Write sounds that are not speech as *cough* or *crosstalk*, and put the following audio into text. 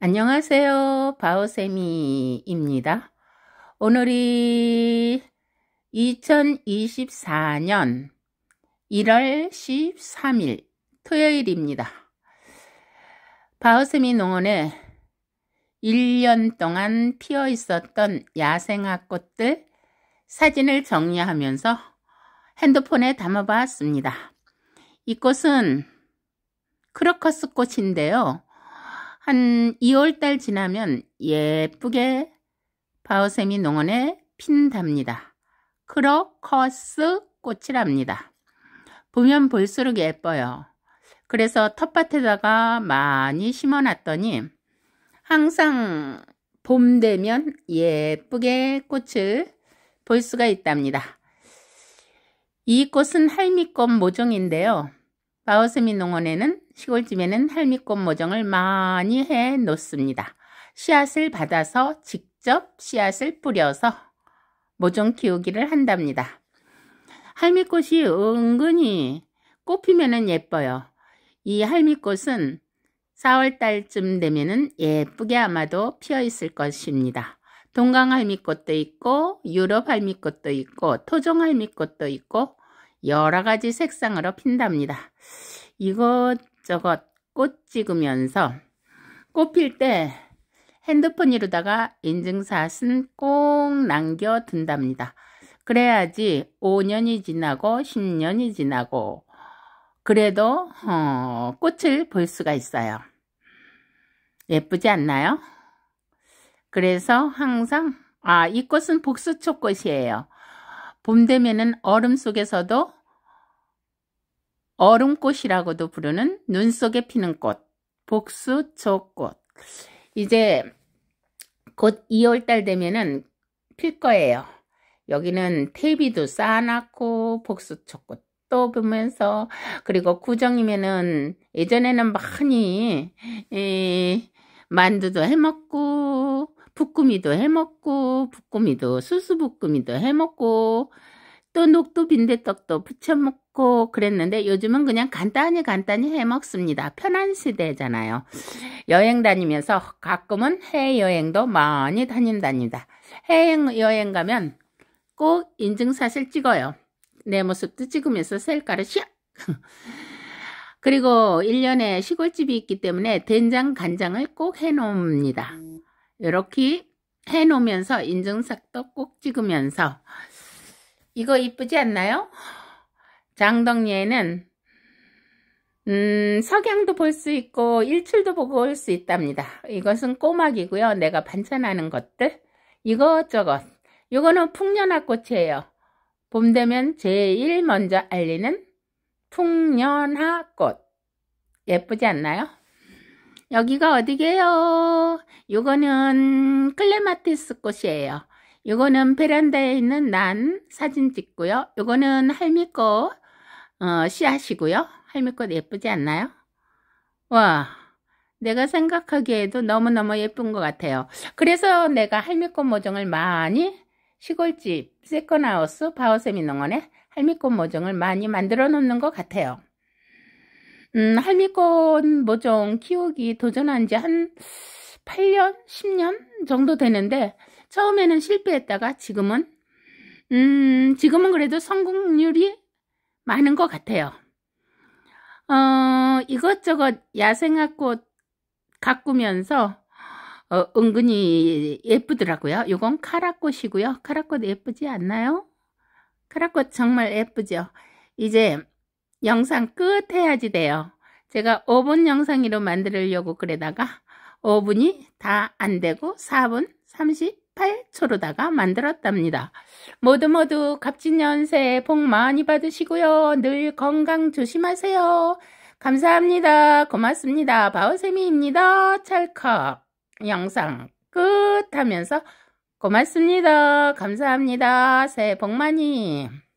안녕하세요. 바오세미입니다. 오늘이 2024년 1월 13일 토요일입니다. 바오세미 농원에 1년 동안 피어 있었던 야생화꽃들 사진을 정리하면서 핸드폰에 담아봤습니다. 이 꽃은 크로커스 꽃인데요. 한 2월달 지나면 예쁘게 바오세미 농원에 핀답니다. 크로커스 꽃이랍니다. 보면 볼수록 예뻐요. 그래서 텃밭에다가 많이 심어놨더니 항상 봄 되면 예쁘게 꽃을 볼 수가 있답니다. 이 꽃은 할미꽃 모종인데요. 마을세민 농원에는 시골집에는 할미꽃 모종을 많이 해 놓습니다. 씨앗을 받아서 직접 씨앗을 뿌려서 모종 키우기를 한답니다. 할미꽃이 은근히 꽃피면 예뻐요. 이 할미꽃은 4월달쯤 되면은 예쁘게 아마도 피어있을 것입니다. 동강 할미꽃도 있고 유럽 할미꽃도 있고 토종 할미꽃도 있고 여러 가지 색상으로 핀답니다. 이것저것 꽃 찍으면서 꽃 필 때핸드폰이루다가 인증샷은 꼭 남겨둔답니다. 그래야지 5년이 지나고 10년이 지나고 그래도 어, 꽃을 볼 수가 있어요. 예쁘지 않나요? 그래서 항상 아 이 꽃은 복수초 꽃이에요. 봄 되면은 얼음 속에서도 얼음꽃이라고도 부르는 눈 속에 피는 꽃, 복수초꽃. 이제 곧 2월달 되면은 필 거예요. 여기는 테비도 쌓아놨고 복수초꽃 또 보면서 그리고 구정이면은 예전에는 많이 에, 만두도 해먹고 북구미도 해먹고 북구미도 수수북구미도 해먹고 또 녹두 빈대떡도 부쳐먹고 그랬는데 요즘은 그냥 간단히 간단히 해먹습니다. 편한 시대잖아요. 여행 다니면서 가끔은 해외여행도 많이 다닌답니다. 해외여행 가면 꼭 인증샷을 찍어요. 내 모습도 찍으면서 셀카를 샥! *laughs* 그리고 1년에 시골집이 있기 때문에 된장 간장을 꼭 해놓습니다. 이렇게 해놓으면서 인증샷도 꼭 찍으면서 이거 이쁘지 않나요? 장덕리에는 음, 석양도 볼 수 있고 일출도 보고 올 수 있답니다. 이것은 꼬막이고요. 내가 반찬하는 것들 이것저것 이거는 풍년화꽃이에요. 봄 되면 제일 먼저 알리는 풍년화꽃 예쁘지 않나요? 여기가 어디게요? 요거는 클레마티스 꽃이에요. 요거는 베란다에 있는 난 사진 찍고요. 요거는 할미꽃 어, 씨앗이고요. 할미꽃 예쁘지 않나요? 와 내가 생각하기에도 너무너무 예쁜 것 같아요. 그래서 내가 할미꽃 모종을 많이 시골집 세컨하우스 바오세미농원에 할미꽃 모종을 많이 만들어 놓는 것 같아요. 음, 할미꽃 모종 키우기 도전한 지 한 8년, 10년 정도 되는데 처음에는 실패했다가 지금은 음, 지금은 그래도 성공률이 많은 것 같아요. 어, 이것저것 야생화꽃 가꾸면서 어, 은근히 예쁘더라고요. 이건 카라꽃이고요. 카라꽃 예쁘지 않나요? 카라꽃 정말 예쁘죠. 이제 영상 끝 해야지 돼요. 제가 5분 영상으로 만들려고 그러다가 5분이 다 안되고 4분 38초로다가 만들었답니다. 모두 모두 갑진년 새해 복 많이 받으시고요. 늘 건강 조심하세요. 감사합니다. 고맙습니다. 바오세미입니다. 찰칵 영상 끝 하면서 고맙습니다. 감사합니다. 새해 복 많이.